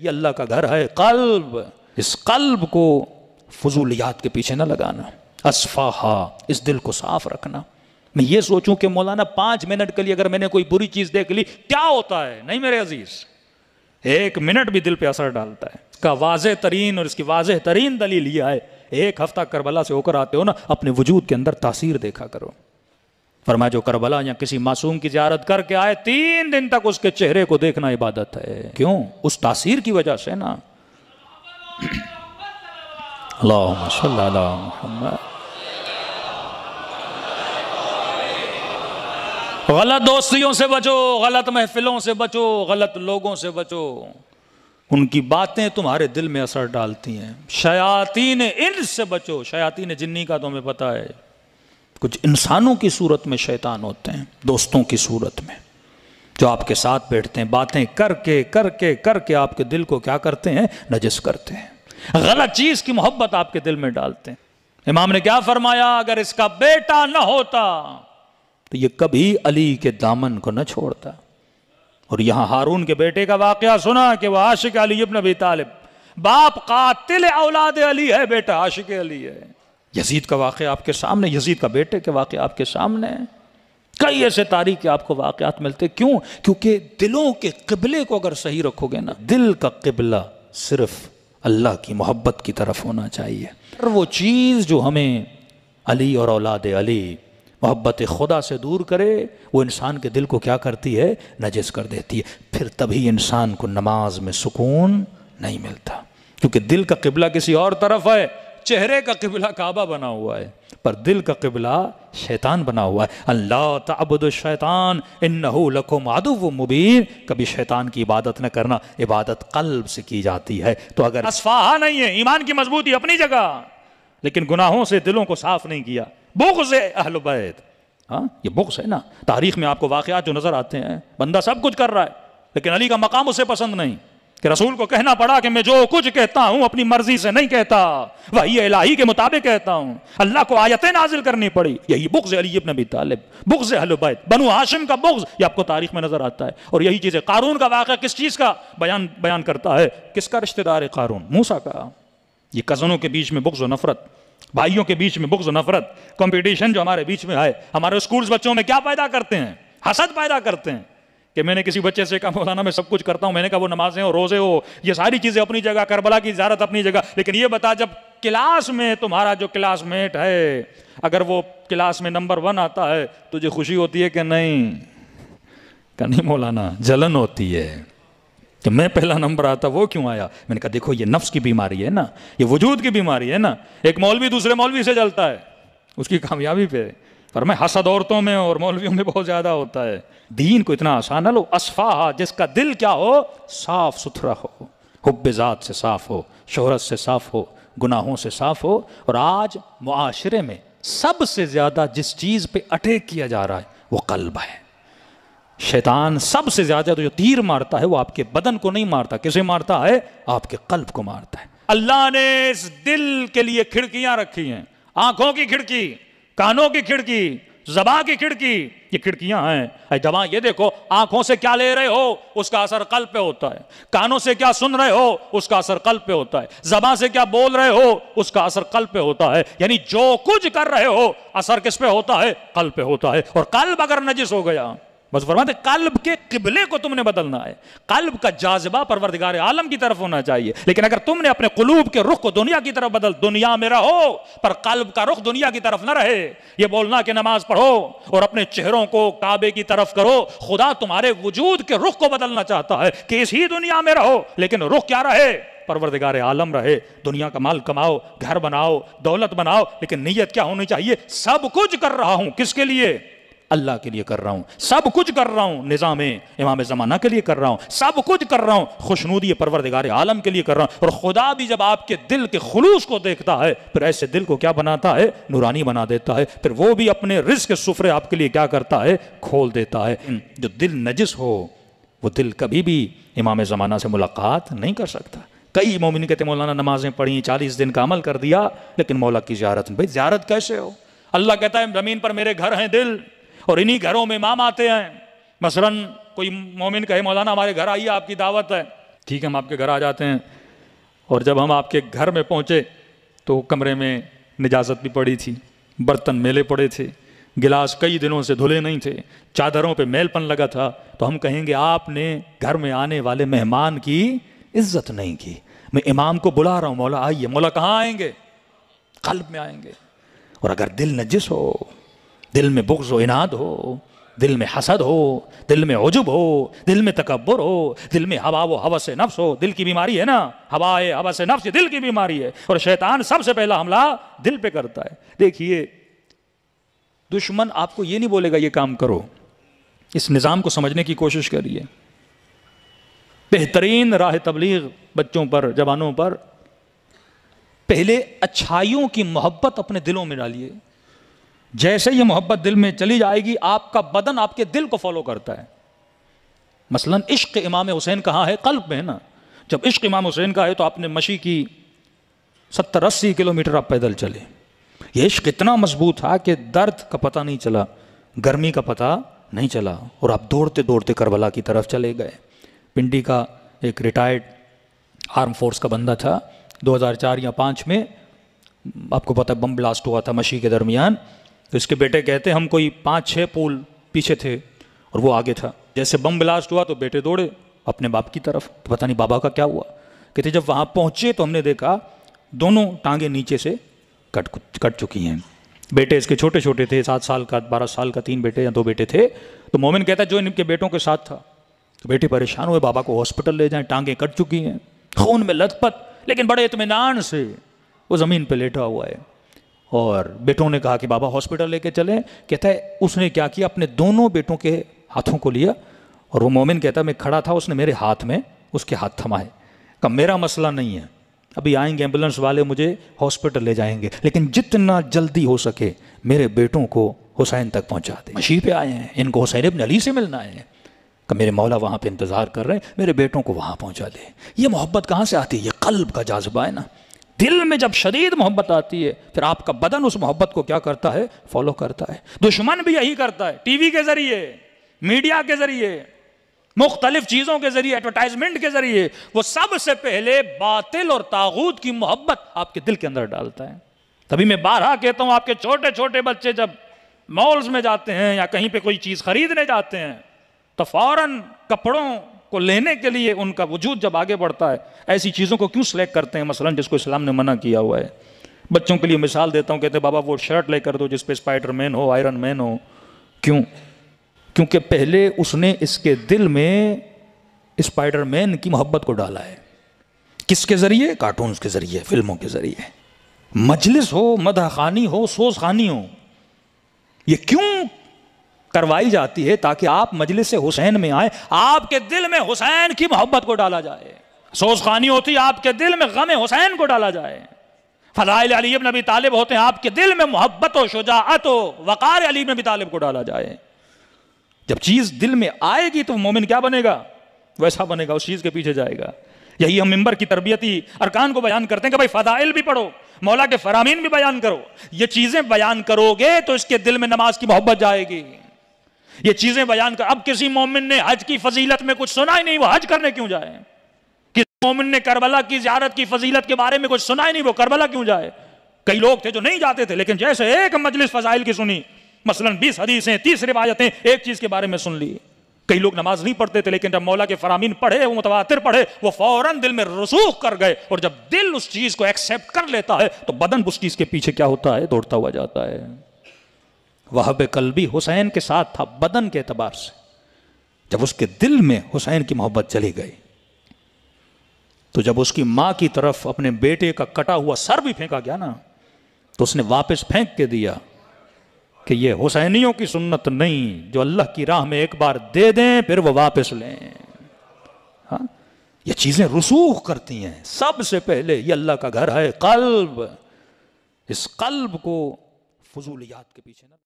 ये अल्लाह का घर है कल्ब इस कल्ब को फजूलियात के पीछे ना लगाना असफाहा इस दिल को साफ रखना मैं ये सोचूं कि मौलाना पांच मिनट के लिए अगर मैंने कोई बुरी चीज़ देख ली क्या होता है नहीं मेरे अजीज़ एक मिनट भी दिल पे असर डालता है का वाज तरीन और इसकी वाज तरीन दलील यह है एक हफ्ता करबला से होकर आते हो ना अपने वजूद के अंदर तासीर देखा करो मैं जो करबला या किसी मासूम की ज्यारत करके आए तीन दिन तक उसके चेहरे को देखना इबादत है क्यों उस तासीर की वजह से ना गलत दोस्तियों से बचो गलत महफिलों से बचो गलत लोगों से बचो उनकी बातें तुम्हारे दिल में असर डालती हैं शयातीन इन से बचो शयातीन जिन्नी का तुम्हें पता है कुछ इंसानों की सूरत में शैतान होते हैं दोस्तों की सूरत में जो आपके साथ बैठते हैं बातें करके करके करके आपके दिल को क्या करते हैं नजस करते हैं गलत चीज़ की मोहब्बत आपके दिल में डालते हैं इमाम ने क्या फरमाया अगर इसका बेटा न होता तो ये कभी अली के दामन को न छोड़ता और यहां हारून के बेटे का वाक्य सुना कि वह आशिक अली अब नबी तालिब बाप कातिल औलाद अली है बेटा आशिक अली है यजीद का वाक़ आपके सामने यजीद का बेटे के वाक़ आपके सामने कई ऐसे तारीख आपको वाकयात मिलते क्यों क्योंकि दिलों के किबले को अगर सही रखोगे ना दिल का किबला सिर्फ अल्लाह की मोहब्बत की तरफ होना चाहिए हर वो चीज़ जो हमें अली और औलाद अली मोहब्बत खुदा से दूर करे वो इंसान के दिल को क्या करती है नजस कर देती है फिर तभी इंसान को नमाज में सुकून नहीं मिलता क्योंकि दिल का किबला किसी और तरफ है चेहरे का किबला काबा बना हुआ है पर दिल का किबला शैतान बना हुआ है अल्लाह तबद शैतान इन माधु व मुबीन कभी शैतान की इबादत न करना इबादत कल्ब से की जाती है तो अगर असफाह नहीं है ईमान की मजबूती अपनी जगह लेकिन गुनाहों से दिलों को साफ नहीं किया बुख से अहलबैत हाँ ये बुक्स है ना तारीख में आपको वाक़ात जो नज़र आते हैं बंदा सब कुछ कर रहा है लेकिन अली का मकाम उसे पसंद नहीं कि रसूल को कहना पड़ा कि मैं जो कुछ कहता हूं अपनी मर्जी से नहीं कहता वही इलाही के मुताबिक कहता हूं अल्लाह को आयतें नाजिल करनी पड़ी यही बुक्स अली इब्न अबी तालिब बुग्ज हलबैत बनु हाशिम का बुक्स ये आपको तारीख में नजर आता है और यही चीज़ है कारून का वाक़ किस चीज़ का बयान बयान करता है किसका रिश्तेदार है कारून मूसा का ये कज़नों के बीच में बुग्ज नफरत भाइयों के बीच में बुग्ज नफरत कॉम्पिटिशन जो हमारे बीच में आए हमारे स्कूल्स बच्चों में क्या पैदा करते हैं हसद पैदा करते हैं कि मैंने किसी बच्चे से कहा मौलाना मैं सब कुछ करता हूँ मैंने कहा वो नमाजें हो रोज़े हो ये सारी चीज़ें अपनी जगह करबला की इजारत अपनी जगह लेकिन ये बता जब क्लास में तुम्हारा जो क्लासमेट है अगर वो क्लास में नंबर वन आता है तुझे खुशी होती है कि नहीं कहा नहीं मौलाना जलन होती है कि मैं पहला नंबर आता वो क्यों आया मैंने कहा देखो ये नफ्स की बीमारी है ना ये वजूद की बीमारी है ना एक मौलवी दूसरे मौलवी से जलता है उसकी कामयाबी पे पर मैं हसद औरतों में और मौलवियों में बहुत ज़्यादा होता है दीन को इतना आसान ना लो असफा जिसका दिल क्या हो साफ सुथरा हो हुब्बजात से साफ हो शोहरत से साफ हो गुनाहों से साफ हो और आज मुआरे में सबसे ज़्यादा जिस चीज़ पे अटैक किया जा रहा है वो कल्ब है शैतान सबसे ज़्यादा तो जो तीर मारता है वो आपके बदन को नहीं मारता किसे मारता है आपके कल्ब को मारता है अल्लाह ने इस दिल के लिए खिड़कियां रखी हैं आंखों की खिड़की कानों की खिड़की जबा की खिड़की ये खिड़कियां हैं जबा ये देखो आंखों से क्या ले रहे हो उसका असर कल पे होता है कानों से क्या सुन रहे हो उसका असर कल पे होता है जबा से क्या बोल रहे हो उसका असर कल पे होता है यानी जो कुछ कर रहे हो असर किस पे होता है कल पे होता है और कल अगर नजिस हो गया बस फरमाते कल्ब के किबले को तुमने बदलना है कल्ब का जाजबा परवरदिगार आलम की तरफ होना चाहिए लेकिन अगर तुमने अपने कुलूब के रुख को दुनिया की तरफ बदल दुनिया में रहो पर कल्ब का रुख दुनिया की तरफ ना रहे ये बोलना कि नमाज पढ़ो और अपने चेहरों को काबे की तरफ करो खुदा तुम्हारे वजूद के रुख को बदलना चाहता है कि इसी दुनिया में रहो लेकिन रुख क्या रहे परवरदिगार आलम रहे दुनिया का माल कमाओ घर बनाओ दौलत बनाओ लेकिन नीयत क्या होनी चाहिए सब कुछ कर रहा हूं किसके लिए अल्लाह के लिए कर रहा हूं सब कुछ कर रहा हूं निज़ाम इमाम ज़माना के लिए कर रहा हूं सब कुछ कर रहा हूं खुशनूदी परवरदिगार आलम के लिए कर रहा हूं और खुदा भी जब आपके दिल के खलूस को देखता है फिर ऐसे दिल को क्या बनाता है नूरानी बना देता है फिर वो भी अपने रिस्क सफ़रे आपके लिए क्या करता है खोल देता है हम्म, जो दिल नजिस हो वो दिल कभी भी इमाम ज़माना से मुलाकात नहीं कर सकता कई मोमिन कहते मौलाना नमाजें पढ़ी चालीस दिन का अमल कर दिया लेकिन मौला की ज्यारत भाई ज्यारत कैसे हो अल्लाह कहता है ज़मीन पर मेरे घर हैं दिल और इन्हीं घरों में इमाम आते हैं मसलन कोई मोमिन कहे मौलाना हमारे घर आइए आपकी दावत है ठीक है हम आपके घर आ जाते हैं और जब हम आपके घर में पहुँचे तो कमरे में निजाजत भी पड़ी थी बर्तन मेले पड़े थे गिलास कई दिनों से धुले नहीं थे चादरों पे मेलपन लगा था तो हम कहेंगे आपने घर में आने वाले मेहमान की इज्जत नहीं की मैं इमाम को बुला रहा हूँ मौला आइए मौला कहाँ आएंगे कल्ब में आएंगे और अगर दिल नजिस हो दिल में बुग्ज व इनाद हो दिल में हसद हो दिल में उजुब हो दिल में तकबर हो दिल में हवा वो हवा से नफ्स हो दिल की बीमारी है ना हवा है हवा से नफ्स दिल की बीमारी है और शैतान सबसे पहला हमला दिल पे करता है देखिए दुश्मन आपको ये नहीं बोलेगा ये काम करो इस निज़ाम को समझने की कोशिश करिए बेहतरीन राह तबलीग बच्चों पर जवानों पर पहले अच्छाइयों की मोहब्बत अपने दिलों में डालिए जैसे ही मोहब्बत दिल में चली जाएगी आपका बदन आपके दिल को फॉलो करता है मसलन इश्क इमाम हुसैन कहाँ है कल्ब में है ना जब इश्क इमाम हुसैन का है तो आपने मशी की सत्तर अस्सी किलोमीटर आप पैदल चले ये इश्क इतना मजबूत था कि दर्द का पता नहीं चला गर्मी का पता नहीं चला और आप दौड़ते दौड़ते करबला की तरफ चले गए पिंडी का एक रिटायर्ड आर्म फोर्स का बंदा था 2004 या 5 में आपको पता बम ब्लास्ट हुआ था मशी के दरमियान तो इसके बेटे कहते हम कोई पाँच छः पोल पीछे थे और वो आगे था जैसे बम ब्लास्ट हुआ तो बेटे दौड़े अपने बाप की तरफ तो पता नहीं बाबा का क्या हुआ कहते जब वहाँ पहुँचे तो हमने देखा दोनों टांगे नीचे से कट कट चुकी हैं बेटे इसके छोटे छोटे थे सात साल का बारह साल का तीन बेटे या दो बेटे थे तो मोमिन कहता जो इनके बेटों के साथ था तो बेटे परेशान हुए बाबा को हॉस्पिटल ले जाएं टांगे कट चुकी हैं खून में लथपथ लेकिन बड़े इतमान से वो ज़मीन पर लेटा हुआ है और बेटों ने कहा कि बाबा हॉस्पिटल लेके चले कहता है उसने क्या किया अपने दोनों बेटों के हाथों को लिया और वो मोमिन कहता मैं खड़ा था उसने मेरे हाथ में उसके हाथ थमाए कब मेरा मसला नहीं है अभी आएंगे एम्बुलेंस वाले मुझे हॉस्पिटल ले जाएंगे लेकिन जितना जल्दी हो सके मेरे बेटों को हुसैन तक पहुंचा दे मशी पे आए हैं इनको हुसैन अपने अली से मिलना आए हैं कब मेरे मौला वहाँ पे इंतज़ार कर रहे हैं मेरे बेटों को वहाँ पहुँचा दे ये मोहब्बत कहाँ से आती है ये कल्ब का जाजबा है ना दिल में जब शदीद मोहब्बत आती है फिर आपका बदन उस मोहब्बत को क्या करता है फॉलो करता है दुश्मन भी यही करता है टीवी के जरिए मीडिया के जरिए मुख्तलिफ चीज़ों के जरिए एडवर्टाइजमेंट के जरिए वो सबसे पहले बातिल और तागूत की मोहब्बत आपके दिल के अंदर डालता है तभी मैं बारह कहता हूँ आपके छोटे छोटे बच्चे जब मॉल्स में जाते हैं या कहीं पे कोई चीज़ खरीदने जाते हैं तो फौरन कपड़ों को लेने के लिए उनका वजूद जब आगे बढ़ता है ऐसी चीज़ों को क्यों सिलेक्ट करते हैं मसलन जिसको इस्लाम ने मना किया हुआ है बच्चों के लिए मिसाल देता हूँ कहते बाबा वो शर्ट लेकर दो जिसपे स्पाइडर मैन हो आयरन मैन हो क्यों क्योंकि पहले उसने इसके दिल में स्पाइडर मैन की मोहब्बत को डाला है किसके ज़रिए कार्टून्स के ज़रिए फिल्मों के ज़रिए मजलिस हो मदहखानी खानी हो सोज खानी हो ये क्यों करवाई जाती है ताकि आप मजलिस हुसैन में आए आपके दिल में हुसैन की मोहब्बत को डाला जाए सोच खानी होती आपके दिल में गम हुसैन को डाला जाए फजाइल अलीब नबी तालिब होते हैं आपके दिल में मोहब्बत हो शुजात हो वक़ार अलीब नबी तालिब को डाला जाए जब चीज़ दिल में आएगी तो मोमिन क्या बनेगा वैसा बनेगा उस चीज़ के पीछे जाएगा यही हम मंबर की तरबियती अरकान को बयान करते हैं कि भाई फजाइल भी पढ़ो मौला के फरामीन भी बयान करो ये चीज़ें बयान करोगे तो इसके दिल में नमाज की मोहब्बत जाएगी ये चीजें बयान कर अब किसी मोमिन ने हज की फजीलत में कुछ सुना ही नहीं वो हज करने क्यों जाए किसी मोमिन ने करबला की ज्यारत की फजीलत के बारे में कुछ सुना ही नहीं वो करबला क्यों जाए कई लोग थे जो नहीं जाते थे लेकिन जैसे एक मजलिस फजाइल की सुनी मसलन बीस हदीसें तीस रिवायतें एक चीज के बारे में सुन ली कई लोग नमाज नहीं पढ़ते थे लेकिन जब मौला के फरामीन पढ़े वो मुतवातिर पढ़े वो फौरन दिल में रसूख कर गए और जब दिल उस चीज को एक्सेप्ट कर लेता है तो बदन उस चीज के पीछे क्या होता है दौड़ता हुआ जाता है वह भी हुसैन के साथ था बदन के अतबार से जब उसके दिल में हुसैन की मोहब्बत चली गई तो जब उसकी मां की तरफ अपने बेटे का कटा हुआ सर भी फेंका गया ना तो उसने वापस फेंक के दिया कि यह हुसैनियों की सुन्नत नहीं जो अल्लाह की राह में एक बार दे दें फिर वह वापस लें हाँ, यह चीज़ें रसूख करती हैं सबसे पहले ये अल्लाह का घर है कल्ब इस कल्ब को फजूलियात के पीछे ना